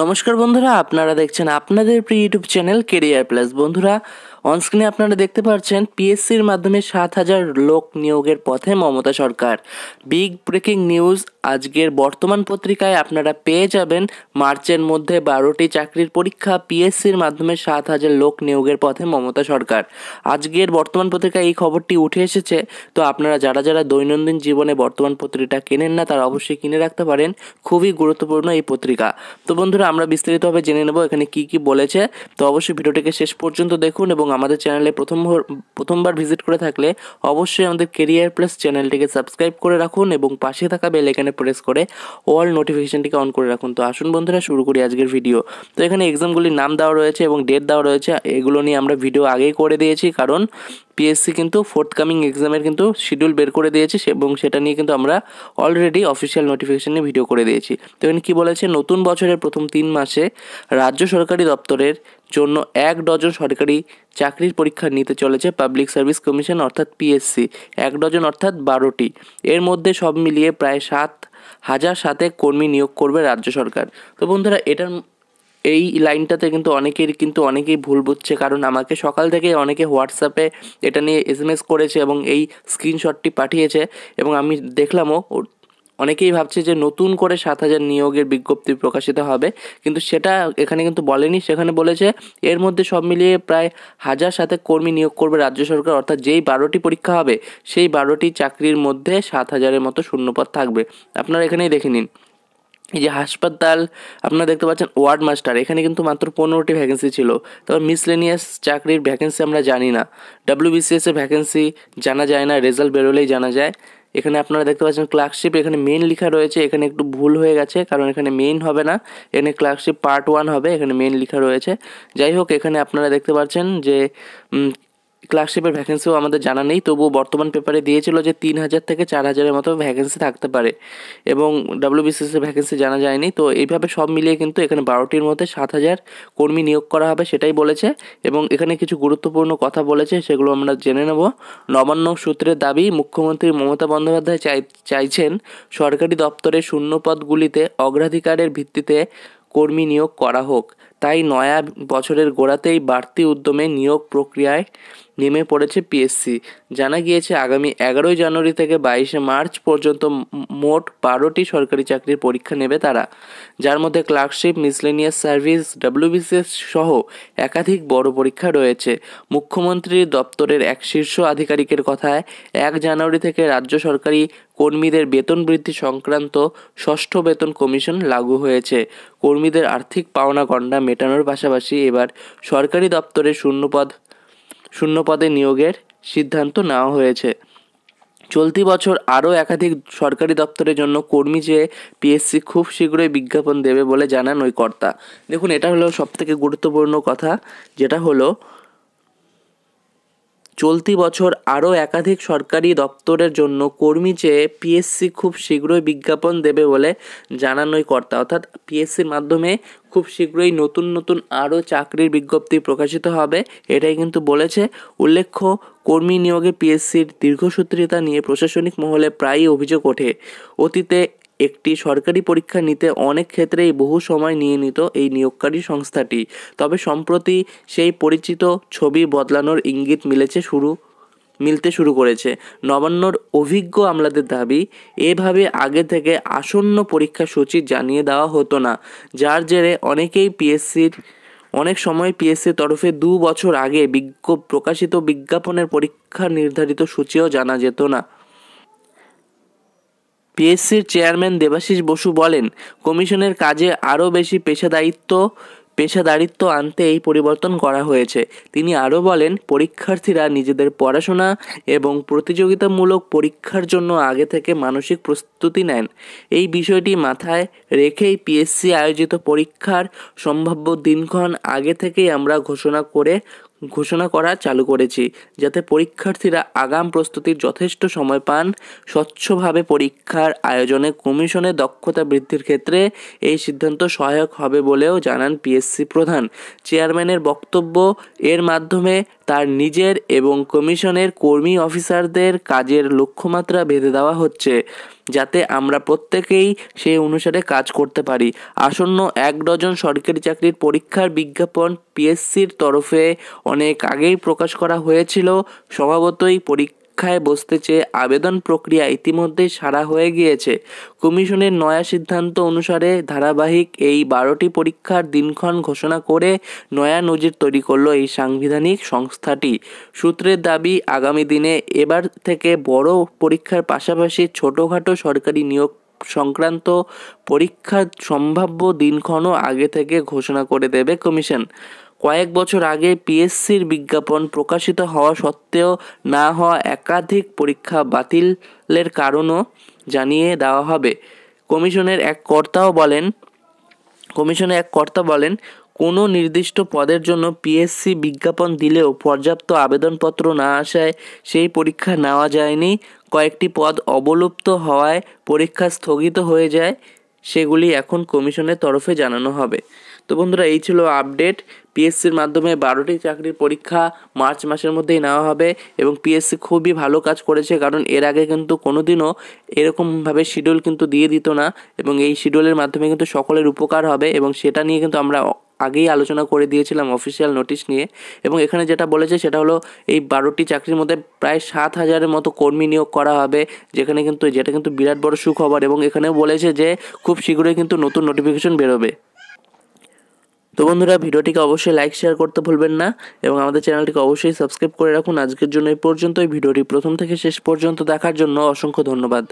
নমস্কার বন্ধুরা আপনারা দেখছেন আপনাদের প্রিয় ইউটিউব চ্যানেল কেরিয়ার প্লাস বন্ধুরা অনস্ক্রিনে আপনারা দেখতে পাচ্ছেন পিএসসির মাধ্যমে সাত হাজার লোক নিয়োগের পথে মমতা সরকার বিগ ব্রেকিং নিউজ আজকের বর্তমান পত্রিকায় আপনারা পেয়ে যাবেন মার্চের মধ্যে বারোটি চাকরির পরীক্ষা পিএসসির মাধ্যমে সাত হাজার লোক নিয়োগের পথে মমতা সরকার আজকের বর্তমান পত্রিকায় এই খবরটি উঠে এসেছে তো আপনারা যারা যারা দৈনন্দিন জীবনে বর্তমান পত্রিকা কেনেন না তারা অবশ্যই কিনে রাখতে পারেন খুবই গুরুত্বপূর্ণ এই পত্রিকা তো বন্ধুরা আমরা বিস্তারিতভাবে জেনে নেব এখানে কি কি বলেছে তো অবশ্যই ভিডিওটিকে শেষ পর্যন্ত দেখুন এবং আমাদের চ্যানেলে প্রথম প্রথমবার ভিজিট করে থাকলে অবশ্যই আমাদের কেরিয়ার প্লাস চ্যানেলটিকে সাবস্ক্রাইব করে রাখুন এবং পাশে থাকা বেল এখানে প্রেস করে অল নোটিফিকেশনটিকে অন করে রাখুন তো আসুন বন্ধুরা শুরু করি আজকের ভিডিও তো এখানে এক্সামগুলির নাম দেওয়া রয়েছে এবং ডেট দেওয়া রয়েছে এগুলো নিয়ে আমরা ভিডিও আগেই করে দিয়েছি কারণ পিএসসি কিন্তু ফোর্থকামিং এক্সামের কিন্তু শিডিউল বের করে দিয়েছে এবং সেটা নিয়ে কিন্তু আমরা অলরেডি অফিসিয়াল নোটিফিকেশন নিয়ে ভিডিও করে দিয়েছি তো এখানে কী বলেছে নতুন বছরের প্রথম তিন মাসে রাজ্য সরকারি দপ্তরের জন্য এক ডজন সরকারি চাকরির পরীক্ষা নিতে চলেছে পাবলিক সার্ভিস কমিশন অর্থাৎ পিএসসি এক ডজন অর্থাৎ বারোটি এর মধ্যে সব মিলিয়ে প্রায় সাত হাজার সাথে কর্মী নিয়োগ করবে রাজ্য সরকার তো বন্ধুরা এটার এই লাইনটাতে কিন্তু অনেকের কিন্তু অনেকেই ভুল বুঝছে কারণ আমাকে সকাল থেকে অনেকে হোয়াটসঅ্যাপে এটা নিয়ে এসএমএস করেছে এবং এই স্ক্রিনশটটি পাঠিয়েছে এবং আমি দেখলামও অনেকেই ভাবছে যে নতুন করে সাত হাজার নিয়োগের বিজ্ঞপ্তি প্রকাশিত হবে কিন্তু সেটা এখানে কিন্তু বলেনি সেখানে বলেছে এর মধ্যে সব মিলিয়ে প্রায় হাজার সাথে কর্মী নিয়োগ করবে রাজ্য সরকার অর্থাৎ যেই বারোটি পরীক্ষা হবে সেই বারোটি চাকরির মধ্যে সাত হাজারের মতো শূন্যপদ থাকবে আপনারা এখানেই দেখে নিন এই যে হাসপাতাল আপনারা দেখতে পাচ্ছেন ওয়ার্ড মাস্টার এখানে কিন্তু মাত্র পনেরোটি ভ্যাকেন্সি ছিল তবে মিসলেনিয়াস চাকরির ভ্যাকেন্সি আমরা জানি না ডাব্লিউবিসিএস ভ্যাকেন্সি জানা যায় না রেজাল্ট বেরোলেই জানা যায় এখানে আপনারা দেখতে পাচ্ছেন ক্লার্কশিপ এখানে মেন লেখা রয়েছে এখানে একটু ভুল হয়ে গেছে কারণ এখানে মেন হবে না এখানে ক্লার্কশিপ পার্ট ওয়ান হবে এখানে মেন লেখা রয়েছে যাই হোক এখানে আপনারা দেখতে পাচ্ছেন যে ক্লার্কশিপের ভ্যাকেন্সিও আমাদের জানা নেই তবুও বর্তমান পেপারে দিয়েছিল যে তিন হাজার থেকে চার হাজারের মতো ভ্যাকেন্সি থাকতে পারে এবং ডাব্লিউবিসিএসের ভ্যাকেন্সি জানা যায়নি তো এইভাবে সব মিলিয়ে কিন্তু এখানে বারোটির মধ্যে সাত হাজার কর্মী নিয়োগ করা হবে সেটাই বলেছে এবং এখানে কিছু গুরুত্বপূর্ণ কথা বলেছে সেগুলো আমরা জেনে নেব নবান্ন সূত্রের দাবি মুখ্যমন্ত্রী মমতা বন্দ্যোপাধ্যায় চাই চাইছেন সরকারি দপ্তরের শূন্যপদগুলিতে অগ্রাধিকারের ভিত্তিতে কর্মী নিয়োগ করা হোক তাই নয়া বছরের গোড়াতেই বাড়তি উদ্যমে নিয়োগ প্রক্রিয়ায় নেমে পড়েছে পিএসসি জানা গিয়েছে আগামী এগারোই জানুয়ারি থেকে বাইশে মার্চ পর্যন্ত মোট বারোটি সরকারি চাকরির পরীক্ষা নেবে তারা যার মধ্যে ক্লার্কশিপ মিসলেনিয়াস সার্ভিস ডাব্লিউবিসিএস সহ একাধিক বড় পরীক্ষা রয়েছে মুখ্যমন্ত্রীর দপ্তরের এক শীর্ষ আধিকারিকের কথায় এক জানুয়ারি থেকে রাজ্য সরকারি কর্মীদের বেতন বৃদ্ধি সংক্রান্ত ষষ্ঠ বেতন কমিশন লাগু হয়েছে কর্মীদের আর্থিক পাওনা গণ্ডা মেটানোর পাশাপাশি এবার সরকারি দপ্তরে শূন্যপদ শূন্যপদে নিয়োগের সিদ্ধান্ত নেওয়া হয়েছে চলতি বছর আরও একাধিক সরকারি দপ্তরের জন্য কর্মী চেয়ে পিএসসি খুব শীঘ্রই বিজ্ঞাপন দেবে বলে জানান ওই কর্তা দেখুন এটা হলো সবথেকে গুরুত্বপূর্ণ কথা যেটা হলো চলতি বছর আরও একাধিক সরকারি দপ্তরের জন্য কর্মী চেয়ে পিএসসি খুব শীঘ্রই বিজ্ঞাপন দেবে বলে জানানোই কর্তা অর্থাৎ পিএসসির মাধ্যমে খুব শীঘ্রই নতুন নতুন আরও চাকরির বিজ্ঞপ্তি প্রকাশিত হবে এটাই কিন্তু বলেছে উল্লেখ্য কর্মী নিয়োগে পিএসসির দীর্ঘসূত্রিতা নিয়ে প্রশাসনিক মহলে প্রায়ই অভিযোগ ওঠে অতীতে একটি সরকারি পরীক্ষা নিতে অনেক ক্ষেত্রেই বহু সময় নিয়ে নিত এই নিয়োগকারী সংস্থাটি তবে সম্প্রতি সেই পরিচিত ছবি বদলানোর ইঙ্গিত মিলেছে শুরু মিলতে শুরু করেছে নবান্নর অভিজ্ঞ আমলাদের দাবি এভাবে আগে থেকে আসন্ন পরীক্ষা সূচি জানিয়ে দেওয়া হতো না যার জেরে অনেকেই পিএসসির অনেক সময় পিএসসির তরফে দু বছর আগে বিজ্ঞ প্রকাশিত বিজ্ঞাপনের পরীক্ষা নির্ধারিত সূচিও জানা যেত না পিএসসির চেয়ারম্যান দেবাশিস বসু বলেন কমিশনের কাজে আরও বেশি পেশাদায়িত্ব পেশাদারিত্ব আনতে এই পরিবর্তন করা হয়েছে তিনি আরও বলেন পরীক্ষার্থীরা নিজেদের পড়াশোনা এবং প্রতিযোগিতামূলক পরীক্ষার জন্য আগে থেকে মানসিক প্রস্তুতি নেন এই বিষয়টি মাথায় রেখেই পিএসসি আয়োজিত পরীক্ষার সম্ভাব্য দিনক্ষণ আগে থেকেই আমরা ঘোষণা করে ঘোষণা করা চালু করেছি যাতে পরীক্ষার্থীরা আগাম প্রস্তুতির যথেষ্ট সময় পান স্বচ্ছভাবে পরীক্ষার আয়োজনে কমিশনের দক্ষতা বৃদ্ধির ক্ষেত্রে এই সিদ্ধান্ত সহায়ক হবে বলেও জানান পিএসসি প্রধান চেয়ারম্যানের বক্তব্য এর মাধ্যমে তার নিজের এবং কমিশনের কর্মী অফিসারদের কাজের লক্ষ্যমাত্রা বেঁধে দেওয়া হচ্ছে যাতে আমরা প্রত্যেকেই সেই অনুসারে কাজ করতে পারি আসন্ন এক ডজন সরকারি চাকরির পরীক্ষার বিজ্ঞাপন পিএসসির তরফে অনেক আগেই প্রকাশ করা হয়েছিল স্বভাবতই পরীক্ষা পরীক্ষায় বসতে চেয়ে আবেদন প্রক্রিয়া ইতিমধ্যেই সারা হয়ে গিয়েছে কমিশনের নয়া সিদ্ধান্ত অনুসারে ধারাবাহিক এই বারোটি পরীক্ষার দিনক্ষণ ঘোষণা করে নয়া নজির তৈরি করলো এই সাংবিধানিক সংস্থাটি সূত্রের দাবি আগামী দিনে এবার থেকে বড় পরীক্ষার পাশাপাশি ছোটোখাটো সরকারি নিয়োগ সংক্রান্ত পরীক্ষার সম্ভাব্য দিনক্ষণও আগে থেকে ঘোষণা করে দেবে কমিশন কয়েক বছর আগে পিএসসির বিজ্ঞাপন প্রকাশিত হওয়া সত্ত্বেও না হওয়া একাধিক পরীক্ষা বাতিলের কারণও জানিয়ে দেওয়া হবে কমিশনের এক কর্তাও বলেন কমিশনের এক কর্তা বলেন কোনো নির্দিষ্ট পদের জন্য পিএসসি বিজ্ঞাপন দিলেও পর্যাপ্ত আবেদনপত্র না আসায় সেই পরীক্ষা নেওয়া যায়নি কয়েকটি পদ অবলুপ্ত হওয়ায় পরীক্ষা স্থগিত হয়ে যায় সেগুলি এখন কমিশনের তরফে জানানো হবে তো বন্ধুরা এই ছিল আপডেট পিএসসির মাধ্যমে বারোটি চাকরির পরীক্ষা মার্চ মাসের মধ্যেই নেওয়া হবে এবং পিএসসি খুবই ভালো কাজ করেছে কারণ এর আগে কিন্তু কোনোদিনও এরকমভাবে শিডিউল কিন্তু দিয়ে দিত না এবং এই শিডিউলের মাধ্যমে কিন্তু সকলের উপকার হবে এবং সেটা নিয়ে কিন্তু আমরা আগেই আলোচনা করে দিয়েছিলাম অফিসিয়াল নোটিশ নিয়ে এবং এখানে যেটা বলেছে সেটা হলো এই বারোটি চাকরির মধ্যে প্রায় সাত হাজারের মতো কর্মী নিয়োগ করা হবে যেখানে কিন্তু যেটা কিন্তু বিরাট বড় সুখবর এবং এখানে বলেছে যে খুব শীঘ্রই কিন্তু নতুন নোটিফিকেশন বেরোবে তো বন্ধুরা ভিডিওটিকে অবশ্যই লাইক শেয়ার করতে ভুলবেন না এবং আমাদের চ্যানেলটিকে অবশ্যই সাবস্ক্রাইব করে রাখুন আজকের জন্য এই পর্যন্ত এই ভিডিওটি প্রথম থেকে শেষ পর্যন্ত দেখার জন্য অসংখ্য ধন্যবাদ